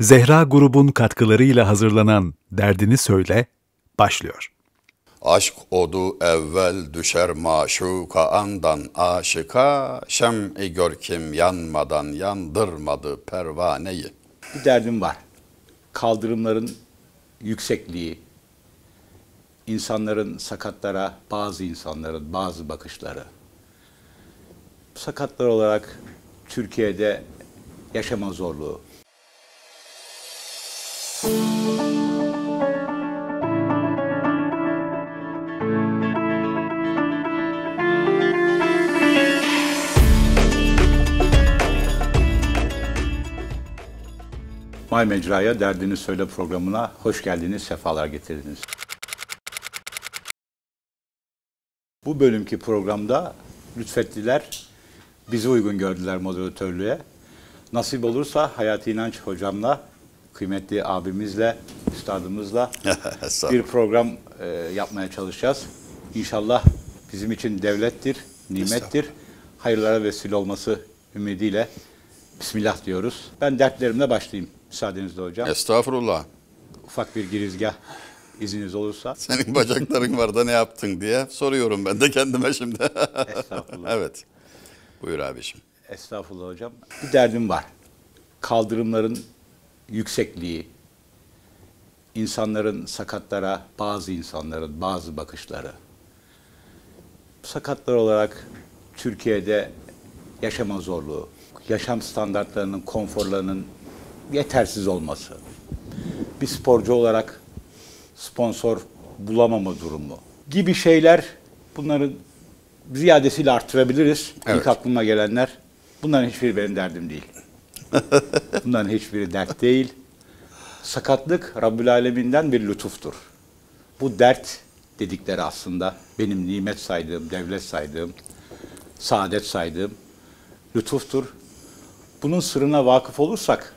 Zehra grubun katkılarıyla hazırlanan Derdini Söyle başlıyor. Aşk odu evvel düşer maşuka andan aşıka, şem-i kim yanmadan yandırmadı pervaneyi. Bir derdim var. Kaldırımların yüksekliği, insanların sakatlara, bazı insanların bazı bakışları. Sakatlar olarak Türkiye'de yaşama zorluğu, Mecra Mecra'ya Derdini Söyle programına hoş geldiniz, sefalar getirdiniz. Bu bölümki programda lütfettiler, bizi uygun gördüler moderatörlüğe. Nasip olursa Hayati İnanç hocamla, kıymetli abimizle, üstadımızla bir program e, yapmaya çalışacağız. İnşallah bizim için devlettir, nimettir, hayırlara vesile olması ümidiyle Bismillah diyoruz. Ben dertlerimle başlayayım. Müsaadenizle hocam. Estağfurullah. Ufak bir girizgah iziniz olursa. Senin bacakların var da ne yaptın diye soruyorum ben de kendime şimdi. Estağfurullah. evet. Buyur abiciğim. Estağfurullah hocam. Bir derdim var. Kaldırımların yüksekliği, insanların sakatlara, bazı insanların bazı bakışları. Sakatlar olarak Türkiye'de yaşama zorluğu, yaşam standartlarının, konforlarının yetersiz olması. Bir sporcu olarak sponsor bulamama durumu gibi şeyler bunları ziyadesiyle arttırabiliriz. Evet. İlk aklıma gelenler. Bunların hiçbiri benim derdim değil. bunların hiçbiri dert değil. Sakatlık Rabbül Alemin'den bir lütuftur. Bu dert dedikleri aslında benim nimet saydığım, devlet saydığım, saadet saydığım lütuftur. Bunun sırrına vakıf olursak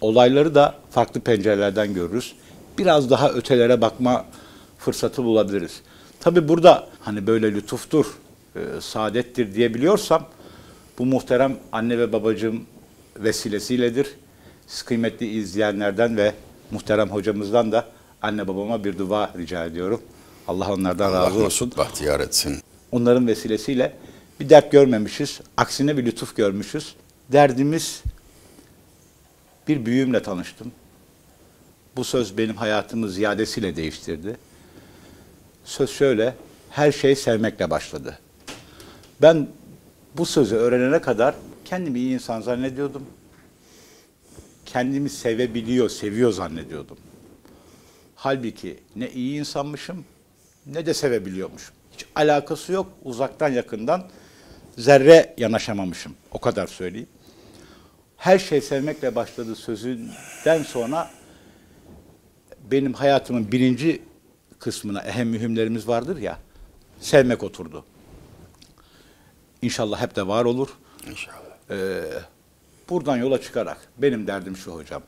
olayları da farklı pencerelerden görürüz. Biraz daha ötelere bakma fırsatı bulabiliriz. Tabi burada hani böyle lütuftur, e, saadettir diyebiliyorsam bu muhterem anne ve babacığım vesilesiyledir. Siz kıymetli izleyenlerden ve muhterem hocamızdan da anne babama bir dua rica ediyorum. Allah onlardan Allah razı olsun. Allah bahtiyar etsin. Onların vesilesiyle bir dert görmemişiz. Aksine bir lütuf görmüşüz. Derdimiz bir büyüğümle tanıştım. Bu söz benim hayatımı ziyadesiyle değiştirdi. Söz şöyle, her şey sevmekle başladı. Ben bu sözü öğrenene kadar kendimi iyi insan zannediyordum. Kendimi sevebiliyor, seviyor zannediyordum. Halbuki ne iyi insanmışım ne de sevebiliyormuşum. Hiç alakası yok uzaktan yakından zerre yanaşamamışım. O kadar söyleyeyim her şey sevmekle başladı sözünden sonra benim hayatımın birinci kısmına ehem mühimlerimiz vardır ya sevmek oturdu. İnşallah hep de var olur. İnşallah. Ee, buradan yola çıkarak benim derdim şu hocam.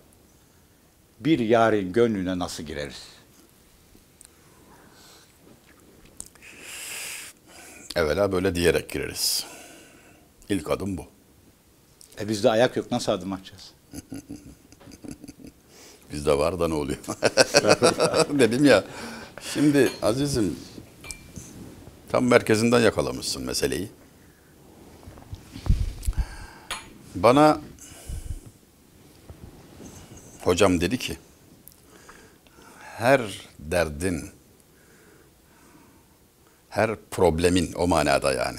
Bir yarın gönlüne nasıl gireriz? Evvela böyle diyerek gireriz. İlk adım bu. E bizde ayak yok nasıl adım atacağız? bizde var da ne oluyor? Dedim ya. Şimdi azizim tam merkezinden yakalamışsın meseleyi. Bana hocam dedi ki her derdin her problemin o manada yani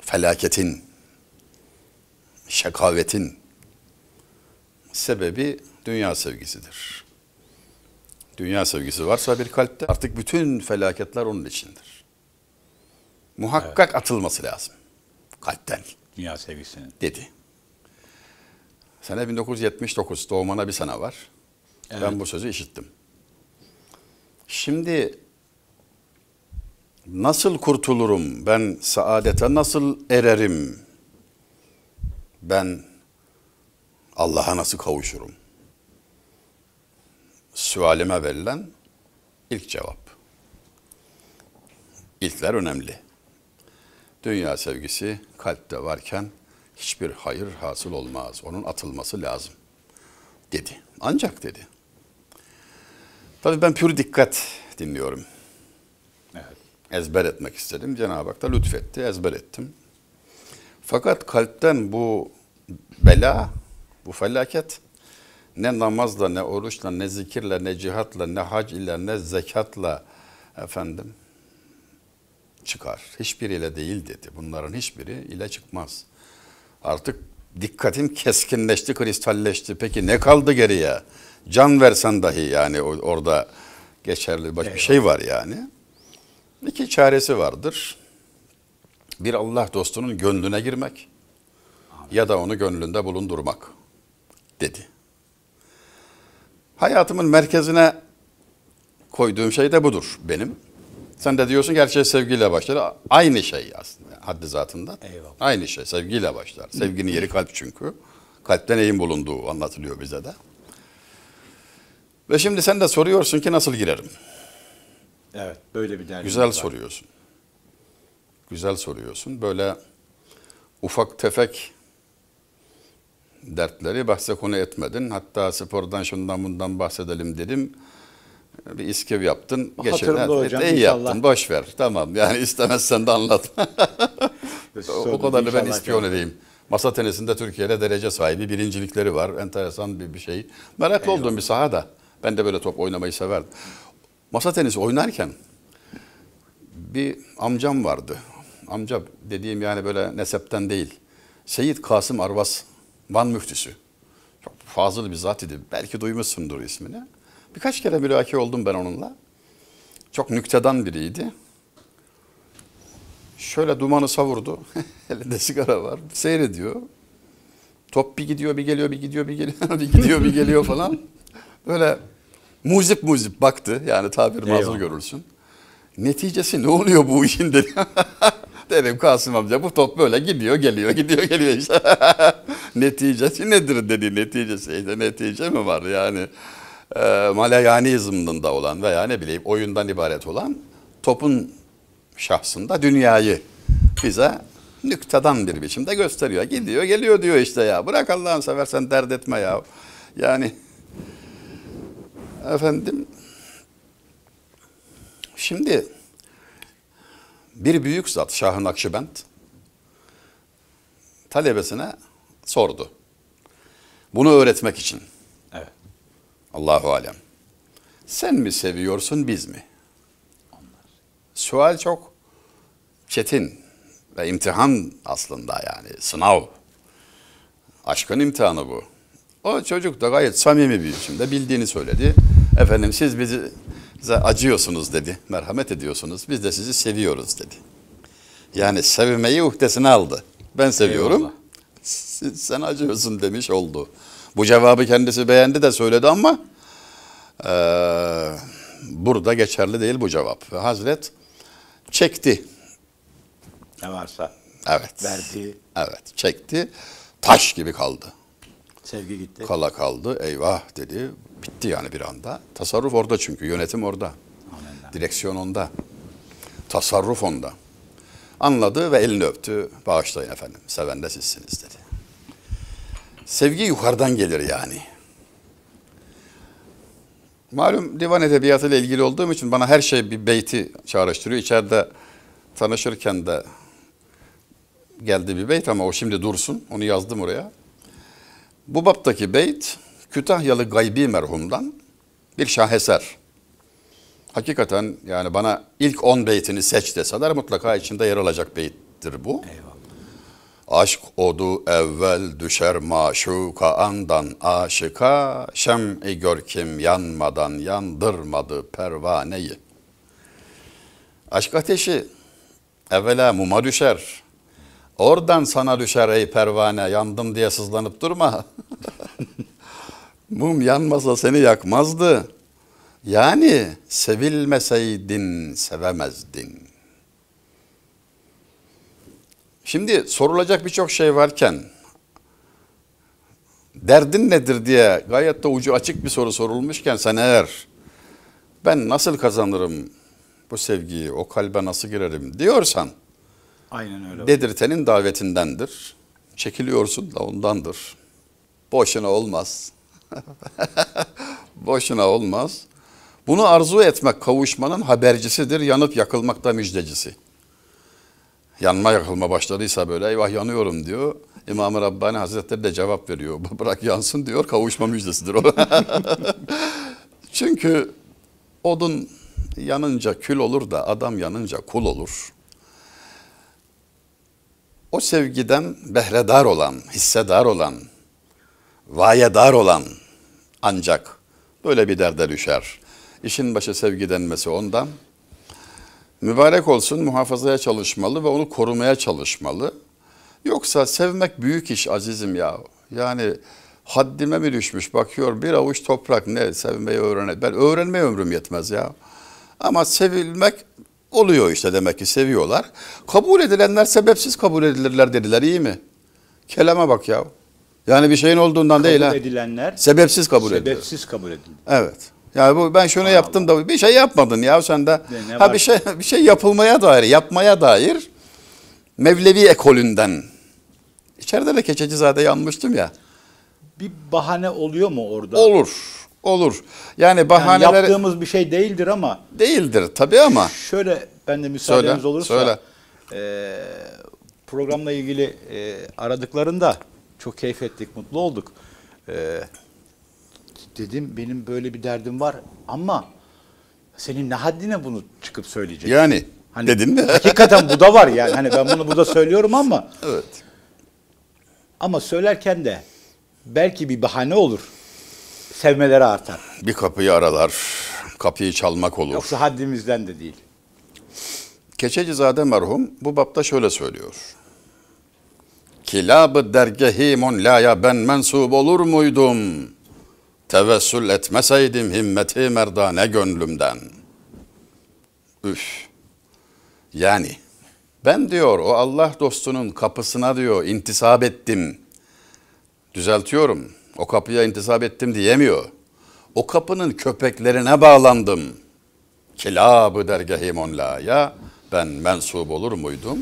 felaketin şekavetin sebebi dünya sevgisidir. Dünya sevgisi varsa bir kalpte artık bütün felaketler onun içindir. Muhakkak evet. atılması lazım. Kalpten. Dünya sevgisinin. Dedi. Sene 1979 doğumana bir sene var. Evet. Ben bu sözü işittim. Şimdi nasıl kurtulurum? Ben saadete nasıl ererim? ben Allah'a nasıl kavuşurum? Sualime verilen ilk cevap. İlkler önemli. Dünya sevgisi kalpte varken hiçbir hayır hasıl olmaz. Onun atılması lazım dedi. Ancak dedi. Tabii ben pür dikkat dinliyorum. Evet. Ezber etmek istedim. Cenab-ı Hak da lütfetti. Ezber ettim. Fakat kalpten bu bela, bu felaket ne namazla, ne oruçla, ne zikirle, ne cihatla, ne hac ile, ne zekatla efendim çıkar. Hiçbiriyle değil dedi. Bunların hiçbiri ile çıkmaz. Artık dikkatim keskinleşti, kristalleşti. Peki ne kaldı geriye? Can versen dahi yani orada geçerli başka bir şey var yani. İki çaresi vardır. Bir Allah dostunun gönlüne girmek ya da onu gönlünde bulundurmak dedi. Hayatımın merkezine koyduğum şey de budur benim. Sen de diyorsun ki şey sevgiyle başlar. Aynı şey aslında haddi zatında. Eyvallah. Aynı şey sevgiyle başlar. Sevginin yeri kalp çünkü. kalpten neyin bulunduğu anlatılıyor bize de. Ve şimdi sen de soruyorsun ki nasıl girerim? Evet böyle bir derdim Güzel var. soruyorsun. Güzel soruyorsun. Böyle ufak tefek dertleri bahse konu etmedin. Hatta spordan şundan bundan bahsedelim dedim. Bir iskev yaptın. Geçen, Hatırımda hocam iyi inşallah. yaptın boş ver tamam yani istemezsen de anlatma. o kadarını ben ispiyon edeyim. Masa tenisinde Türkiye'de derece sahibi birincilikleri var. Enteresan bir, bir şey. Meraklı Eyvallah. olduğum bir sahada. Ben de böyle top oynamayı severdim. Masa tenisi oynarken bir amcam vardı. Amca dediğim yani böyle nesepten değil. Seyit Kasım Arvas Van müftüsü. Çok fazıl bir zat idi. Belki duymuşsundur ismini. Birkaç kere mülaki oldum ben onunla. Çok nüktedan biriydi. Şöyle dumanı savurdu. Elinde sigara var. Seyrediyor. Top bir gidiyor, bir geliyor, bir gidiyor, bir geliyor, bir gidiyor, bir geliyor falan. Böyle muzip muzip baktı. Yani tabir mazur görürsün. Neticesi ne oluyor bu işin dedi. Dedim Kasım amca bu top böyle gidiyor, geliyor, gidiyor, geliyor işte neticesi nedir dedi. Neticesi işte netice mi var yani? E, Malayanizm'den da olan veya ne bileyim oyundan ibaret olan topun şahsında dünyayı bize nüktadan bir biçimde gösteriyor. Gidiyor geliyor diyor işte ya. Bırak Allah'ını seversen dert etme ya. Yani efendim şimdi bir büyük zat Şahın ı talebesine sordu. Bunu öğretmek için. Evet. Allahu alem. Sen mi seviyorsun biz mi? Onlar. Sual çok çetin ve imtihan aslında yani sınav. Aşkın imtihanı bu. O çocuk da gayet samimi bir biçimde bildiğini söyledi. Efendim siz bizi acıyorsunuz dedi, merhamet ediyorsunuz. Biz de sizi seviyoruz dedi. Yani sevmeyi uhdesine aldı. Ben seviyorum. Eyvallah sen acıyorsun demiş oldu. Bu cevabı kendisi beğendi de söyledi ama e, burada geçerli değil bu cevap. Ve Hazret çekti. Ne varsa. Evet. Verdi. Evet çekti. Taş gibi kaldı. Sevgi gitti. Kala kaldı. Eyvah dedi. Bitti yani bir anda. Tasarruf orada çünkü. Yönetim orada. Amenna. Direksiyon onda. Tasarruf onda. Anladı ve elini öptü. Bağışlayın efendim. Seven de sizsiniz dedi. Sevgi yukarıdan gelir yani. Malum divan edebiyatı ile ilgili olduğum için bana her şey bir beyti çağrıştırıyor. İçeride tanışırken de geldi bir beyt ama o şimdi dursun. Onu yazdım oraya. Bu baptaki beyt Kütahyalı Gaybi merhumdan bir şaheser. Hakikaten yani bana ilk 10 beytini seç deseler mutlaka içinde yer alacak beyttir bu. Eyvallah. Aşk odu evvel düşer maşuka andan aşika, şem-i kim yanmadan yandırmadı pervaneyi. Aşk ateşi evvela muma düşer. Oradan sana düşer ey pervane yandım diye sızlanıp durma. Mum yanmasa seni yakmazdı. Yani sevilmeseydin sevemezdin. Şimdi sorulacak birçok şey varken derdin nedir diye gayet de ucu açık bir soru sorulmuşken sen eğer ben nasıl kazanırım bu sevgiyi, o kalbe nasıl girerim diyorsan Aynen öyle. Dedirtenin davetindendir. Çekiliyorsun da ondandır. Boşuna olmaz. Boşuna olmaz. Bunu arzu etmek kavuşmanın habercisidir, yanıp yakılmakta müjdecisi yanma yakılma başladıysa böyle eyvah yanıyorum diyor. İmam-ı Rabbani Hazretleri de cevap veriyor. Bırak yansın diyor kavuşma müjdesidir o. Çünkü odun yanınca kül olur da adam yanınca kul olur. O sevgiden behredar olan, hissedar olan, vayedar olan ancak böyle bir derde düşer. İşin başı sevgi denmesi ondan, mübarek olsun muhafazaya çalışmalı ve onu korumaya çalışmalı. Yoksa sevmek büyük iş azizim ya. Yani haddime mi düşmüş bakıyor bir avuç toprak ne sevmeyi öğrene. Ben öğrenmeye ömrüm yetmez ya. Ama sevilmek oluyor işte demek ki seviyorlar. Kabul edilenler sebepsiz kabul edilirler dediler iyi mi? Kelama bak ya. Yani bir şeyin olduğundan kabul değil ha. Kabul edilenler sebepsiz kabul edilir. Sebepsiz kabul edilir. Evet. Yani bu ben şunu Allah yaptım da bir şey yapmadın ya sen de. Ya ha bir şey bir şey yapılmaya dair, yapmaya dair Mevlevi ekolünden. İçeride de Keçecizade yanmıştım ya. Bir bahane oluyor mu orada? Olur. Olur. Yani bahaneler... Yani yaptığımız bir şey değildir ama... Değildir tabii ama... Şöyle ben de müsaadeniz söyle, olursa... Söyle. E, programla ilgili e, aradıklarında çok keyif ettik, mutlu olduk. E, dedim benim böyle bir derdim var ama senin ne haddine bunu çıkıp söyleyeceksin? Yani hani, dedin de. Hakikaten bu da var yani. Hani ben bunu burada söylüyorum ama. Evet. Ama söylerken de belki bir bahane olur. Sevmeleri artar. Bir kapıyı aralar. Kapıyı çalmak olur. Yoksa haddimizden de değil. Keçecizade merhum bu bapta şöyle söylüyor. Kilabı dergehi monlaya ben mensub olur muydum?'' Tevessül etmeseydim himmeti merdane gönlümden. Üf. Yani ben diyor o Allah dostunun kapısına diyor intisap ettim. Düzeltiyorum. O kapıya intisap ettim diyemiyor. O kapının köpeklerine bağlandım. Kilabı dergahim onla ben mensup olur muydum?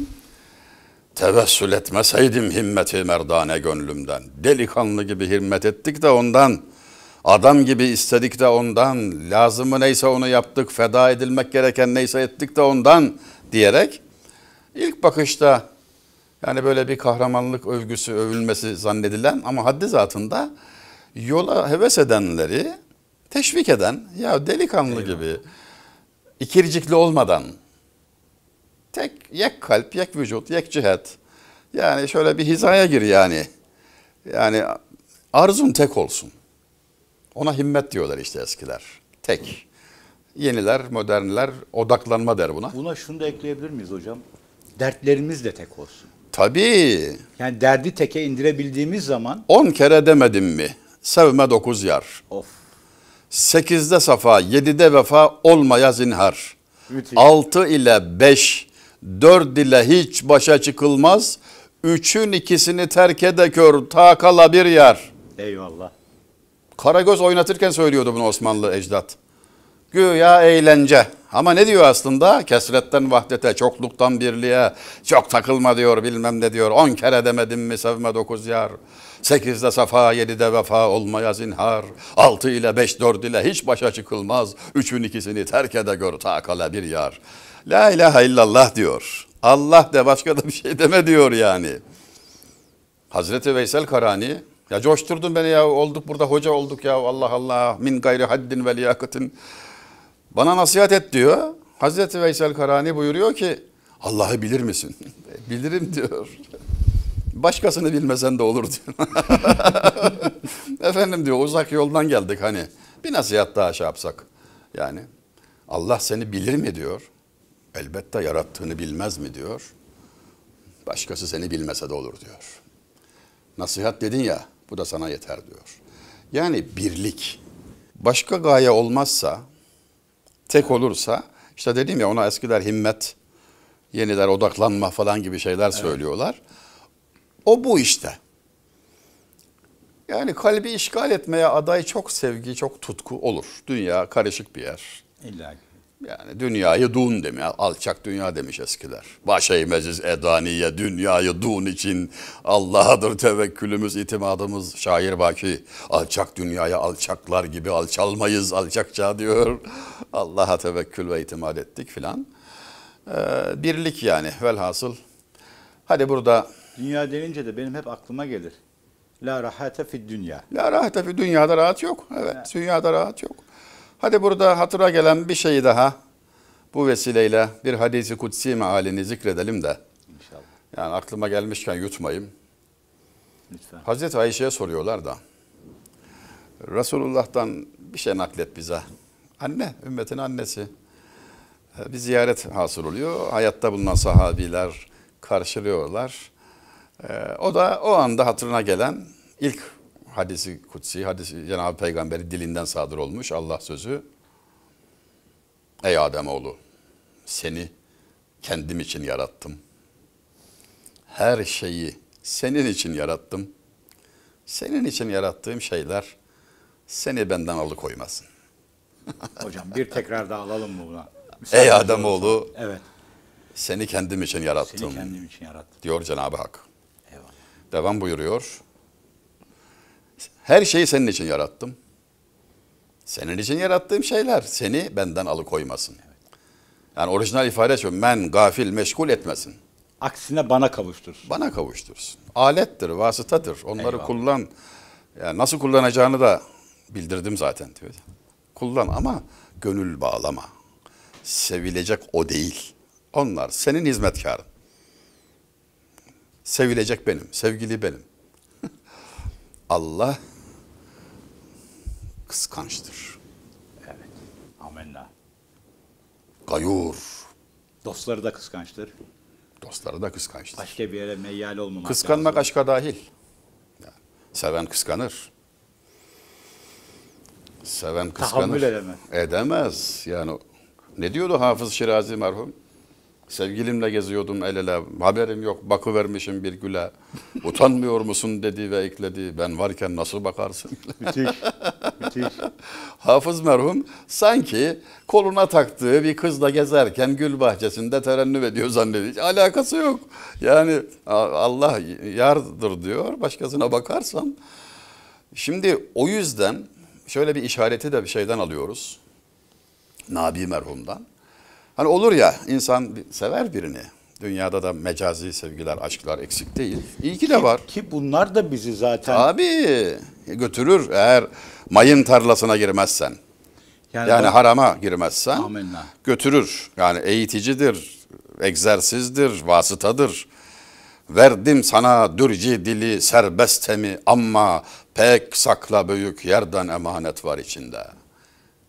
Tevessül etmeseydim himmeti merdane gönlümden. Delikanlı gibi himmet ettik de ondan Adam gibi istedik de ondan, lazımı neyse onu yaptık, feda edilmek gereken neyse ettik de ondan diyerek ilk bakışta yani böyle bir kahramanlık övgüsü, övülmesi zannedilen ama haddi zatında yola heves edenleri teşvik eden, ya delikanlı Eyvallah. gibi ikircikli olmadan tek yek kalp, yek vücut, yek cihet. Yani şöyle bir hizaya gir yani. Yani arzun tek olsun. Ona himmet diyorlar işte eskiler. Tek. Yeniler, modernler odaklanma der buna. Buna şunu da ekleyebilir miyiz hocam? Dertlerimiz de tek olsun. Tabii. Yani derdi teke indirebildiğimiz zaman. On kere demedim mi? Sevme dokuz yar. Of. Sekizde safa, yedide vefa olmaya zinhar. Müthiş. Altı ile beş, dört ile hiç başa çıkılmaz. Üçün ikisini terk ede kör, takala bir yer. Eyvallah. Karagöz oynatırken söylüyordu bunu Osmanlı ecdat. Güya eğlence. Ama ne diyor aslında? Kesretten vahdete, çokluktan birliğe, çok takılma diyor bilmem ne diyor. On kere demedim mi sevme dokuz yar. Sekizde safa, yedide vefa olmaya zinhar. Altı ile beş, dört ile hiç başa çıkılmaz. Üçün ikisini terk ede gör takale bir yar. La ilahe illallah diyor. Allah de başka da bir şey deme diyor yani. Hazreti Veysel Karani ya coşturdun beni ya olduk burada hoca olduk ya Allah Allah min gayri haddin ve liyakatin. Bana nasihat et diyor. Hazreti Veysel Karani buyuruyor ki Allah'ı bilir misin? Bilirim diyor. Başkasını bilmesen de olur diyor. Efendim diyor uzak yoldan geldik hani. Bir nasihat daha şey yapsak. Yani Allah seni bilir mi diyor. Elbette yarattığını bilmez mi diyor. Başkası seni bilmese de olur diyor. Nasihat dedin ya bu da sana yeter diyor. Yani birlik. Başka gaye olmazsa, tek olursa, işte dedim ya ona eskiler himmet, yeniler odaklanma falan gibi şeyler evet. söylüyorlar. O bu işte. Yani kalbi işgal etmeye aday çok sevgi, çok tutku olur. Dünya karışık bir yer. İlla yani dünyayı dun demiyor, alçak dünya demiş eskiler. Baş eğmeziz edaniye, dünyayı dun için Allah'adır tevekkülümüz, itimadımız. Şair Baki, alçak dünyaya alçaklar gibi alçalmayız alçakça diyor. Allah'a tevekkül ve itimat ettik filan. Ee, birlik yani velhasıl. Hadi burada... Dünya denince de benim hep aklıma gelir. La rahate fi dünya. La rahate fi dünyada rahat yok. evet. dünyada rahat yok. Hadi burada hatıra gelen bir şeyi daha bu vesileyle bir hadisi kutsi mealini zikredelim de. İnşallah. Yani aklıma gelmişken yutmayayım. Lütfen. Hazreti Ayşe'ye soruyorlar da. Resulullah'tan bir şey naklet bize. Anne, ümmetin annesi. Bir ziyaret hasıl oluyor. Hayatta bulunan sahabiler karşılıyorlar. Ee, o da o anda hatırına gelen ilk hadisi kutsi, hadisi Cenab-ı Peygamber'in dilinden sadır olmuş Allah sözü. Ey oğlu, seni kendim için yarattım. Her şeyi senin için yarattım. Senin için yarattığım şeyler seni benden alıkoymasın. Hocam bir tekrar daha alalım mı buna? Müsaade Ey Ademoğlu evet. seni kendim için yarattım. Seni kendim için yarattım. Diyor Cenab-ı Hak. Eyvallah. Devam buyuruyor. Her şeyi senin için yarattım. Senin için yarattığım şeyler seni benden alıkoymasın. Yani orijinal ifade şu men gafil meşgul etmesin. Aksine bana kavuştursun. Bana kavuştursun. Alettir, vasıtadır. Onları Eyvallah. kullan. Yani nasıl kullanacağını da bildirdim zaten. Diyor. Kullan ama gönül bağlama. Sevilecek o değil. Onlar senin hizmetkarın. Sevilecek benim, sevgili benim. Allah kıskançtır. Evet. Amenna. Gayur. Dostları da kıskançtır. Dostları da kıskançtır. Başka bir yere meyyal olmamak Kıskanmak lazım. aşka dahil. seven kıskanır. Seven kıskanır. Tahammül edemez. Edemez. Yani ne diyordu Hafız Şirazi merhum? Sevgilimle geziyordum el ele. Haberim yok. Bakı vermişim bir güle. Utanmıyor musun dedi ve ekledi. Ben varken nasıl bakarsın? Müthiş. Müthiş. Hafız merhum sanki koluna taktığı bir kızla gezerken gül bahçesinde terennüm ediyor zannediyor. Alakası yok. Yani Allah yardır diyor. Başkasına bakarsan. Şimdi o yüzden şöyle bir işareti de bir şeyden alıyoruz. Nabi merhumdan. Hani olur ya insan sever birini. Dünyada da mecazi sevgiler, aşklar eksik değil. İyi ki de var. Ki bunlar da bizi zaten... Abi götürür eğer mayın tarlasına girmezsen. Yani, yani o... harama girmezsen Amenna. götürür. Yani eğiticidir, egzersizdir, vasıtadır. Verdim sana dürci dili serbestemi ama pek sakla büyük yerden emanet var içinde.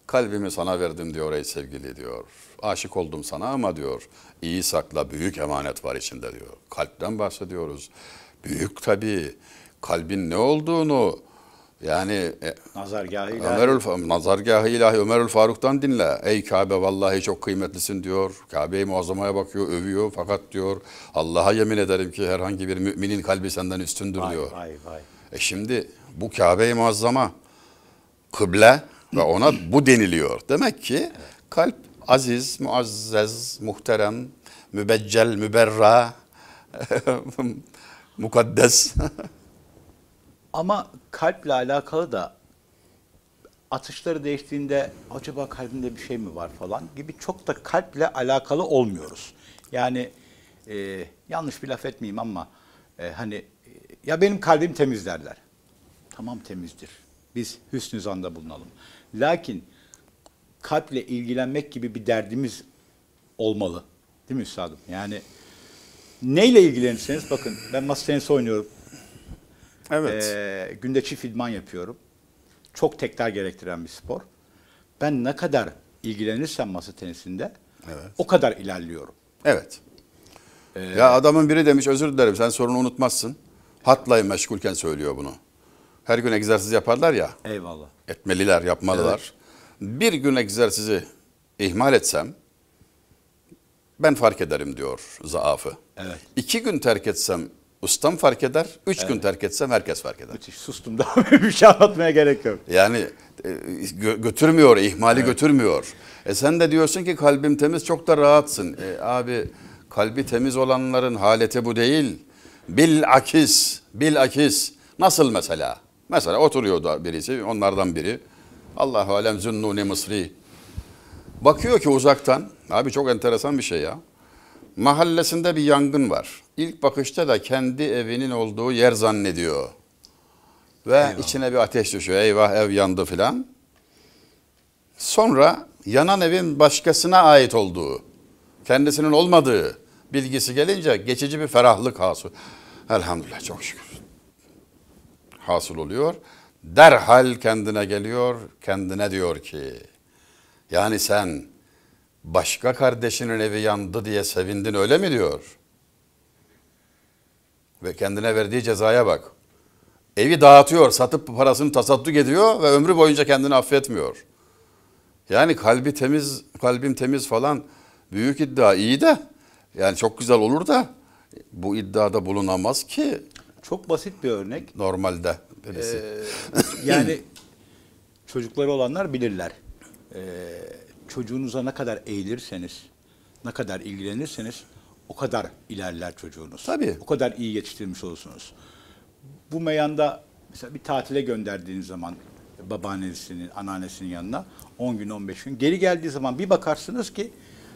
Kalbimi sana verdim diyor ey sevgili diyor. Aşık oldum sana ama diyor. İyi sakla büyük emanet var içinde diyor. Kalpten bahsediyoruz. Büyük tabii. Kalbin ne olduğunu yani e, nazargahı ilahi. Ömerül nazargahı ilahi Ömerül Faruk'tan dinle. Ey Kabe vallahi çok kıymetlisin diyor. Kabe-i Muazzama'ya bakıyor, övüyor fakat diyor Allah'a yemin ederim ki herhangi bir müminin kalbi senden üstündür vay, diyor. Vay vay. E şimdi bu kabe Muazzama kıble ve ona bu deniliyor. Demek ki evet. kalp aziz, muazzez, muhterem, mübeccel, müberra, mukaddes. Ama kalple alakalı da atışları değiştiğinde acaba kalbinde bir şey mi var falan gibi çok da kalple alakalı olmuyoruz. Yani e, yanlış bir laf etmeyeyim ama e, hani e, ya benim kalbim temiz derler. Tamam temizdir. Biz hüsnü zanda bulunalım. Lakin kalple ilgilenmek gibi bir derdimiz olmalı. Değil mi üstadım? Yani neyle ilgilenirseniz bakın ben masa tenisi oynuyorum. Evet. Ee, günde çift idman yapıyorum. Çok tekrar gerektiren bir spor. Ben ne kadar ilgilenirsem masa tenisinde evet. o kadar ilerliyorum. Evet. Ee, ya adamın biri demiş özür dilerim sen sorunu unutmazsın. Hatla meşgulken söylüyor bunu. Her gün egzersiz yaparlar ya. Eyvallah. Etmeliler, yapmalılar. Evet bir gün egzersizi ihmal etsem ben fark ederim diyor zaafı. Evet. İki gün terk etsem ustam fark eder. Üç evet. gün terk etsem herkes fark eder. Müthiş sustum daha bir şey anlatmaya gerek yok. Yani e, gö götürmüyor, ihmali evet. götürmüyor. E sen de diyorsun ki kalbim temiz çok da rahatsın. E abi kalbi temiz olanların haleti bu değil. Bil akis, bil akis. Nasıl mesela? Mesela oturuyordu birisi, onlardan biri. Allahu alem zunnuni mısri. Bakıyor ki uzaktan, abi çok enteresan bir şey ya. Mahallesinde bir yangın var. İlk bakışta da kendi evinin olduğu yer zannediyor. Ve eyvah. içine bir ateş düşüyor. Eyvah ev yandı filan. Sonra yanan evin başkasına ait olduğu, kendisinin olmadığı bilgisi gelince geçici bir ferahlık hasıl. Elhamdülillah çok şükür. Hasıl oluyor derhal kendine geliyor, kendine diyor ki yani sen başka kardeşinin evi yandı diye sevindin öyle mi diyor. Ve kendine verdiği cezaya bak. Evi dağıtıyor, satıp parasını tasadduk ediyor ve ömrü boyunca kendini affetmiyor. Yani kalbi temiz, kalbim temiz falan büyük iddia iyi de yani çok güzel olur da bu iddiada bulunamaz ki. Çok basit bir örnek. Normalde. Dedesi. Ee, yani çocukları olanlar bilirler. Ee, çocuğunuza ne kadar eğilirseniz, ne kadar ilgilenirseniz o kadar ilerler çocuğunuz. Tabii. O kadar iyi yetiştirmiş olursunuz. Bu meyanda mesela bir tatile gönderdiğiniz zaman babaannesinin, anneannesinin yanına 10 gün 15 gün geri geldiği zaman bir bakarsınız ki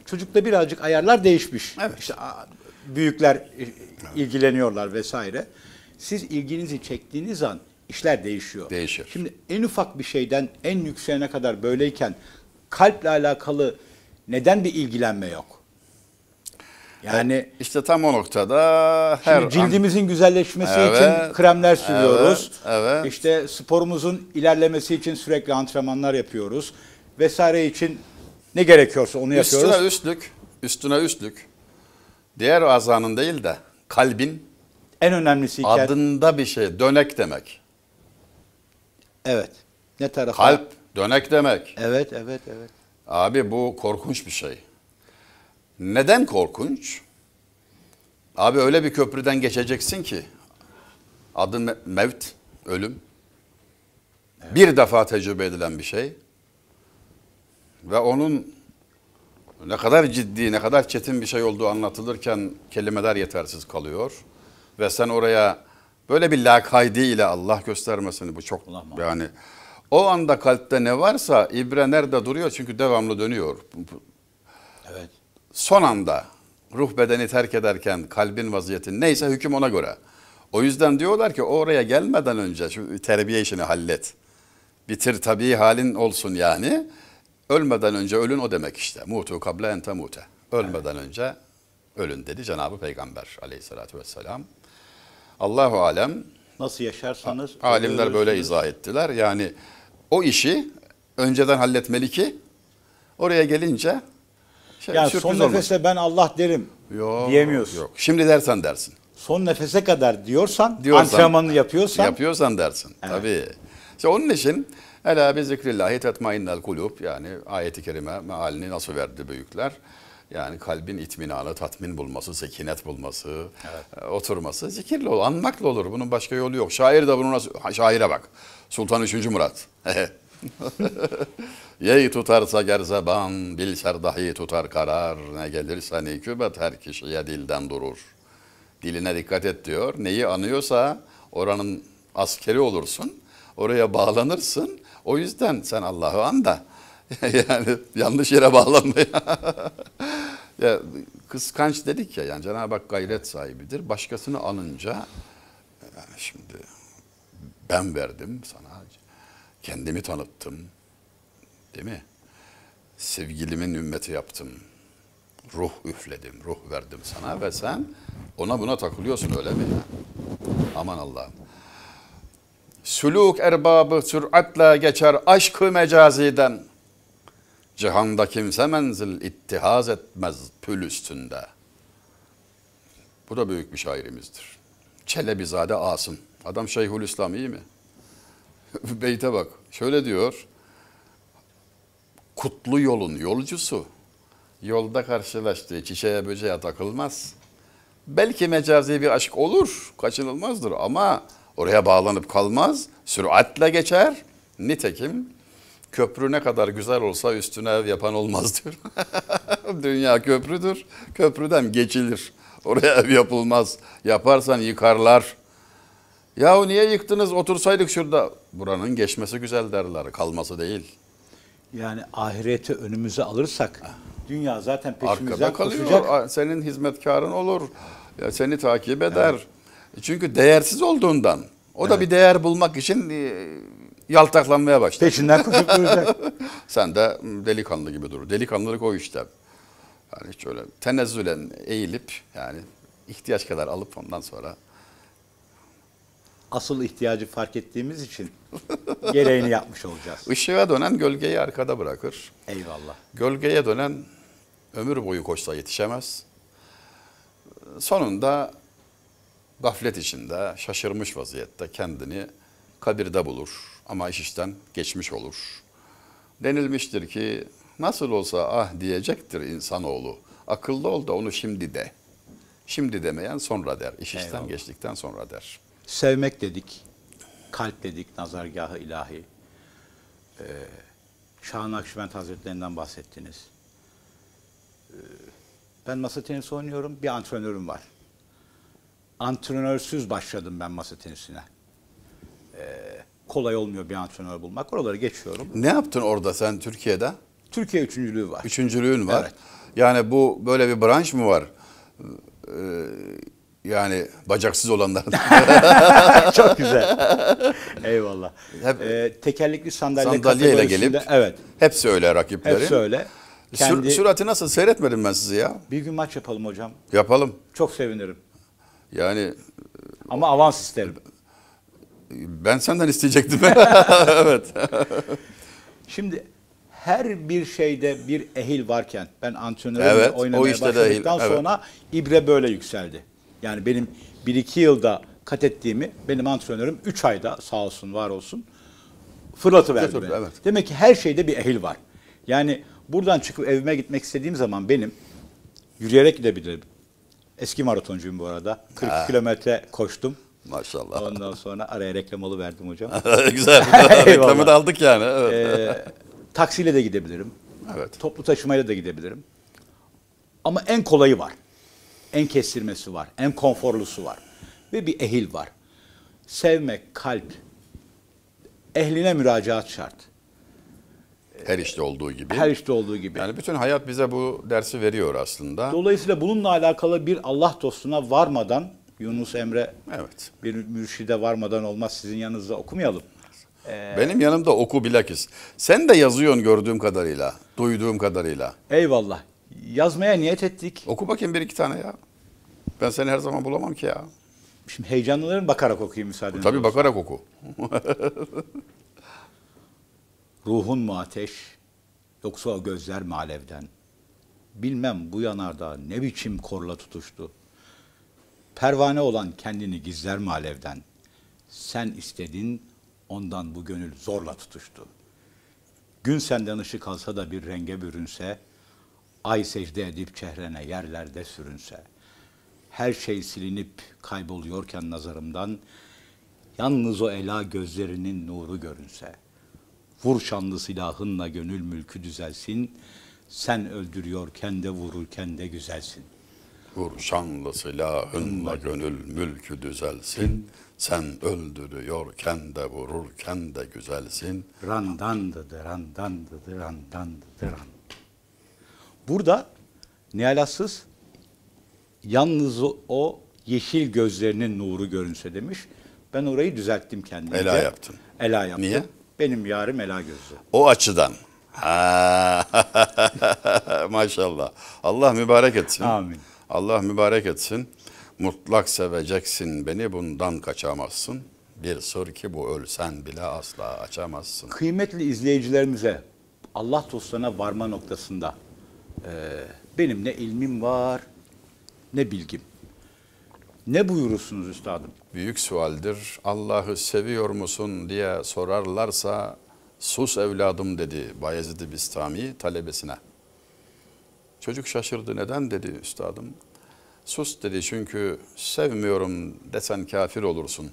çocukta birazcık ayarlar değişmiş. Evet. İşte büyükler e, ilgileniyorlar vesaire. Siz ilginizi çektiğiniz an işler değişiyor. Değişir. Şimdi en ufak bir şeyden en yükseğine kadar böyleyken kalple alakalı neden bir ilgilenme yok? Yani e, işte tam o noktada her şimdi cildimizin an... güzelleşmesi evet, için kremler sürüyoruz. Evet, evet. İşte sporumuzun ilerlemesi için sürekli antrenmanlar yapıyoruz vesaire için ne gerekiyorsa onu üstüne yapıyoruz. Üstüne üstlük, üstüne üstlük. Diğer azanın değil de kalbin en önemlisi adında bir şey dönek demek. Evet. Ne tarafa? Kalp dönek demek. Evet, evet, evet. Abi bu korkunç bir şey. Neden korkunç? Abi öyle bir köprüden geçeceksin ki adı mevt, ölüm. Evet. Bir defa tecrübe edilen bir şey. Ve onun ne kadar ciddi, ne kadar çetin bir şey olduğu anlatılırken kelimeler yetersiz kalıyor. Ve sen oraya Böyle bir lakaydi ile Allah göstermesini bu çok Allah yani o anda kalpte ne varsa ibre nerede duruyor çünkü devamlı dönüyor. Evet. Son anda ruh bedeni terk ederken kalbin vaziyeti neyse hüküm ona göre. O yüzden diyorlar ki oraya gelmeden önce şu terbiye işini hallet. Bitir tabii halin olsun yani. Ölmeden önce ölün o demek işte. Mutu kable ente mute. Ölmeden evet. önce ölün dedi Cenab-ı Peygamber aleyhissalatü vesselam. Allahu alem nasıl yaşarsanız alimler böyle izah ettiler. Yani o işi önceden halletmeli ki oraya gelince şey, yani son nefese olmaz. ben Allah derim yok, diyemiyorsun. Yok. Şimdi dersen dersin. Son nefese kadar diyorsan, diyorsan antrenmanını yapıyorsan yapıyorsan dersin. Evet. Tabii. İşte onun için Ela bi zikrillahi tetmainnel kulub yani ayeti kerime mealini nasıl verdi büyükler. Yani kalbin itminanı, tatmin bulması, sekinet bulması, evet. E, oturması zikirle olur, anmakla olur. Bunun başka yolu yok. Şair de bunu nasıl, şaire bak. Sultan 3. Murat. Yey tutarsa gerzeban, bil serdahi tutar karar. Ne gelirse nikübet her kişiye dilden durur. Diline dikkat et diyor. Neyi anıyorsa oranın askeri olursun. Oraya bağlanırsın. O yüzden sen Allah'ı an da yani yanlış yere bağlanma ya, kıskanç dedik ya yani Cenab-ı Hak gayret sahibidir. Başkasını alınca yani şimdi ben verdim sana kendimi tanıttım değil mi? Sevgilimin ümmeti yaptım. Ruh üfledim, ruh verdim sana ve sen ona buna takılıyorsun öyle mi? Aman Allah'ım. Sülük erbabı süratle geçer aşkı mecaziden. Cihanda kimse menzil ittihaz etmez pül üstünde. Bu da büyük bir şairimizdir. Çelebizade Asım. Adam Şeyhül İslam iyi mi? Beyte bak. Şöyle diyor. Kutlu yolun yolcusu yolda karşılaştığı çiçeğe böceğe takılmaz. Belki mecazi bir aşk olur, kaçınılmazdır ama oraya bağlanıp kalmaz, süratle geçer. Nitekim Köprü ne kadar güzel olsa üstüne ev yapan olmaz diyor. Dünya köprüdür. Köprüden geçilir. Oraya ev yapılmaz. Yaparsan yıkarlar. Yahu niye yıktınız otursaydık şurada. Buranın geçmesi güzel derler. Kalması değil. Yani ahireti önümüze alırsak ah. dünya zaten peşimizden koşacak. Senin hizmetkarın olur. Seni takip eder. Evet. Çünkü değersiz olduğundan. O evet. da bir değer bulmak için e, yaltaklanmaya başlar. Peşinden koşup duracak. Sen de delikanlı gibi durur. Delikanlılık o işte. Yani hiç öyle tenezzülen eğilip yani ihtiyaç kadar alıp ondan sonra asıl ihtiyacı fark ettiğimiz için gereğini yapmış olacağız. Işığa dönen gölgeyi arkada bırakır. Eyvallah. Gölgeye dönen ömür boyu koşsa yetişemez. Sonunda gaflet içinde şaşırmış vaziyette kendini kabirde bulur ama iş işten geçmiş olur. Denilmiştir ki nasıl olsa ah diyecektir insanoğlu. Akıllı ol da onu şimdi de. Şimdi demeyen sonra der. İş işten Eyvallah. geçtikten sonra der. Sevmek dedik, kalp dedik, nazargahı ilahi. Ee, Şah-ı Hazretlerinden bahsettiniz. Ee, ben masa tenisi oynuyorum, bir antrenörüm var. Antrenörsüz başladım ben masa tenisine. Ee, kolay olmuyor bir antrenör bulmak. Oraları geçiyorum. Ne yaptın orada sen Türkiye'de? Türkiye üçüncülüğü var. Üçüncülüğün var. Evet. Yani bu böyle bir branş mı var? Ee, yani bacaksız olanlar Çok güzel. Eyvallah. Hep, ee, tekerlekli sandalye sandalyeyle gelip. Evet. Hepsi öyle rakipleri. Hepsi öyle. Kendi... sürati nasıl seyretmedim ben sizi ya. Bir gün maç yapalım hocam. Yapalım. Çok sevinirim. Yani. Ama avans isterim. Ben senden isteyecektim. evet. Şimdi her bir şeyde bir ehil varken ben antrenörümle evet, oynamaya o işte başladıktan de ehil, evet. sonra ibre böyle yükseldi. Yani benim bir iki yılda kat ettiğimi benim antrenörüm 3 ayda sağ olsun var olsun fırlatıverdi Fırlatı, beni. Evet. Demek ki her şeyde bir ehil var. Yani buradan çıkıp evime gitmek istediğim zaman benim yürüyerek gidebilirim. Eski maratoncuyum bu arada. 40 kilometre koştum. Maşallah. Ondan sonra araya reklamalı verdim hocam. Güzel. Reklamı da aldık yani. Evet. Ee, taksiyle de gidebilirim. Evet. Toplu taşımayla da gidebilirim. Ama en kolayı var. En kestirmesi var. En konforlusu var. Ve bir ehil var. Sevmek, kalp, ehline müracaat şart. Her işte olduğu gibi. Her işte olduğu gibi. Yani bütün hayat bize bu dersi veriyor aslında. Dolayısıyla bununla alakalı bir Allah dostuna varmadan Yunus Emre evet. bir mürşide varmadan olmaz sizin yanınızda okumayalım. Ee, Benim yanımda oku bilakis. Sen de yazıyorsun gördüğüm kadarıyla, duyduğum kadarıyla. Eyvallah. Yazmaya niyet ettik. Oku bakayım bir iki tane ya. Ben seni her zaman bulamam ki ya. Şimdi heyecanlıların bakarak okuyayım müsaadenizle. Tabii olsun. bakarak oku. Ruhun mu ateş, yoksa o gözler mi alevden? Bilmem bu yanarda ne biçim korla tutuştu. Pervane olan kendini gizler mi alevden? Sen istedin, ondan bu gönül zorla tutuştu. Gün senden ışık alsa da bir renge bürünse, ay secde edip çehrene yerlerde sürünse, her şey silinip kayboluyorken nazarımdan, yalnız o ela gözlerinin nuru görünse, vur şanlı silahınla gönül mülkü düzelsin, sen öldürüyorken de vururken de güzelsin.'' Vur şanlı silahınla gönül mülkü düzelsin. Sen öldürüyorken de vururken de güzelsin. Randandıdır, randandıdır, randandıdır. Burada Nihal Assız yalnız o yeşil gözlerinin nuru görünse demiş. Ben orayı düzelttim kendimce. Ela yaptın. Ela yaptım. Niye? Benim yarım ela gözlü. O açıdan. Ha. Maşallah. Allah mübarek etsin. Amin. Allah mübarek etsin. Mutlak seveceksin beni bundan kaçamazsın. Bir sır ki bu ölsen bile asla açamazsın. Kıymetli izleyicilerimize Allah dostlarına varma noktasında e, benim ne ilmim var ne bilgim. Ne buyurursunuz üstadım? Büyük sualdir. Allah'ı seviyor musun diye sorarlarsa sus evladım dedi bayezid Bistami talebesine. Çocuk şaşırdı. Neden dedi üstadım. Sus dedi çünkü sevmiyorum desen kafir olursun.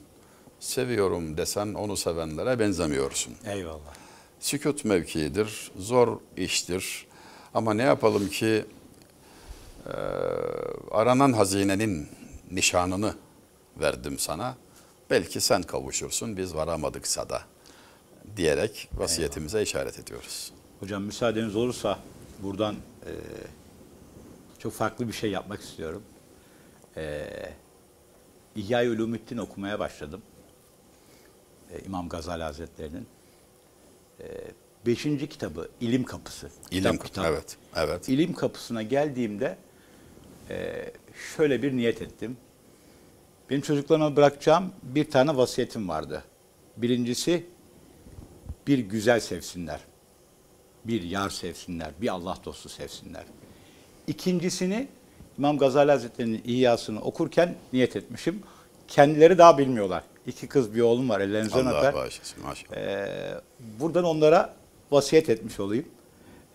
Seviyorum desen onu sevenlere benzemiyorsun. Eyvallah. Sükut mevkiidir, zor iştir. Ama ne yapalım ki e, aranan hazinenin nişanını verdim sana. Belki sen kavuşursun biz varamadıksa da diyerek vasiyetimize Eyvallah. işaret ediyoruz. Hocam müsaadeniz olursa buradan e, çok farklı bir şey yapmak istiyorum. E, İhya-i Ulumiddin okumaya başladım. E, İmam Gazali Hazretleri'nin. E, beşinci kitabı İlim Kapısı. İlim kitap, kitap. Evet, evet. İlim Kapısı'na geldiğimde e, şöyle bir niyet ettim. Benim çocuklarıma bırakacağım bir tane vasiyetim vardı. Birincisi bir güzel sevsinler. Bir yar sevsinler, bir Allah dostu sevsinler. İkincisini İmam Gazali Hazretleri'nin İyasını okurken niyet etmişim. Kendileri daha bilmiyorlar. İki kız bir oğlum var ellerinizden Allah öper. bağışlasın maşallah. Ee, buradan onlara vasiyet etmiş olayım.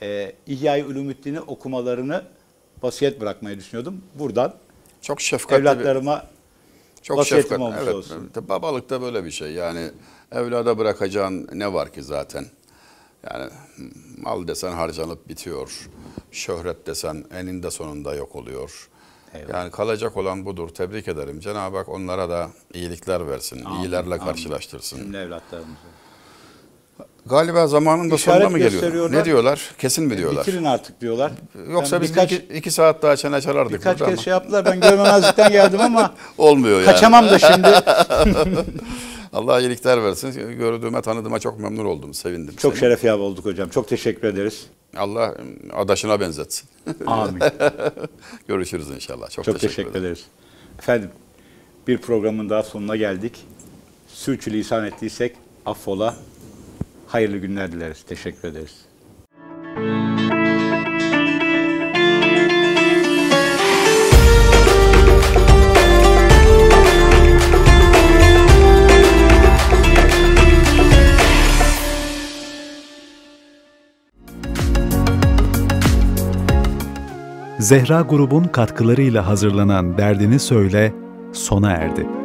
Ee, İhya-i Ulumüddin'i okumalarını vasiyet bırakmayı düşünüyordum. Buradan çok şefkatli evlatlarıma bir, çok vasiyetim şefkat, olmuş evet, olsun. Babalıkta böyle bir şey yani evlada bırakacağın ne var ki zaten? Yani mal hmm, desen harcanıp bitiyor. Şöhret desen eninde sonunda yok oluyor. Eyvallah. Yani kalacak olan budur. Tebrik ederim. Cenab-ı Hak onlara da iyilikler versin. Amin, iyilerle amin. karşılaştırsın. Cümle evlatlarımızı. Galiba zamanın da sonuna mı geliyor? Ne diyorlar? Kesin mi e, diyorlar? Bitirin artık diyorlar. Yoksa yani biz birkaç, iki, iki saat daha çene çalardık birkaç burada Birkaç kez şey yaptılar. Ben görmemezlikten geldim ama olmuyor yani. Kaçamam da şimdi. Allah iyilikler versin. Gördüğüme, tanıdığıma çok memnun oldum, sevindim. Çok seni. şeref yap olduk hocam. Çok teşekkür ederiz. Allah adaşına benzetsin. Amin. Görüşürüz inşallah. Çok, çok teşekkür, teşekkür ederiz. Efendim, bir programın daha sonuna geldik. Sürçülisan ettiysek affola. Hayırlı günler dileriz. Teşekkür ederiz. Zehra grubun katkılarıyla hazırlanan Derdini Söyle sona erdi.